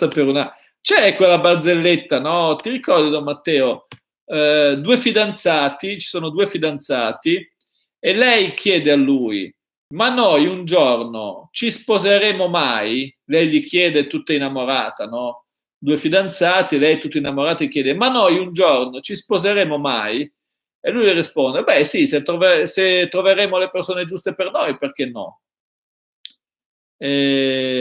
forza per una... C'è quella barzelletta, no? Ti ricordi, Don Matteo? Eh, due fidanzati, ci sono due fidanzati, e lei chiede a lui, ma noi un giorno ci sposeremo mai? Lei gli chiede, tutta innamorata, no? Due fidanzati, lei tutta innamorata, chiede, ma noi un giorno ci sposeremo mai? E lui risponde, beh sì, se, trover- se troveremo le persone giuste per noi, perché no? E